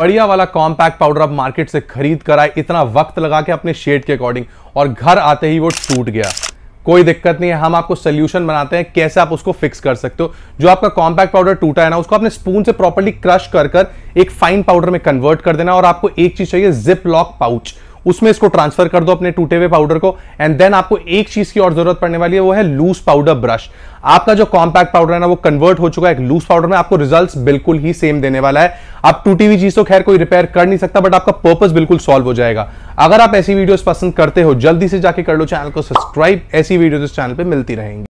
बढ़िया वाला compact powder आप मार्केट से खरीद कर आए इतना वक्त लगा के अपने शेड के अकॉर्डिंग और घर आते ही वो टूट गया कोई दिक्कत नहीं है हम आपको सोल्यूशन बनाते हैं कैसे आप उसको फिक्स कर सकते हो जो आपका कॉम्पैक्ट पाउडर टूटा है ना उसको आपने स्पून से प्रॉपर्ली क्रश कर एक फाइन पाउडर में कन्वर्ट कर देना और आपको एक चीज चाहिए जिप लॉक पाउच उसमें इसको ट्रांसफर कर दो अपने टूटे हुए पाउडर को एंड देन आपको एक चीज की और जरूरत पड़ने वाली है वो है लूज पाउडर ब्रश आपका जो कॉम्पैक्ट पाउडर है ना वो कन्वर्ट हो चुका है लूज पाउडर में आपको रिजल्ट बिल्कुल ही सेम देने वाला है आप टूटी हुई चीज तो खैर कोई रिपेयर कर नहीं सकता बट आपका पर्पज बिल्कुल सॉल्व हो जाएगा अगर आप ऐसी वीडियोस पसंद करते हो जल्दी से जाके कर लो चैनल को सब्सक्राइब ऐसी वीडियोस इस चैनल पे मिलती रहेंगी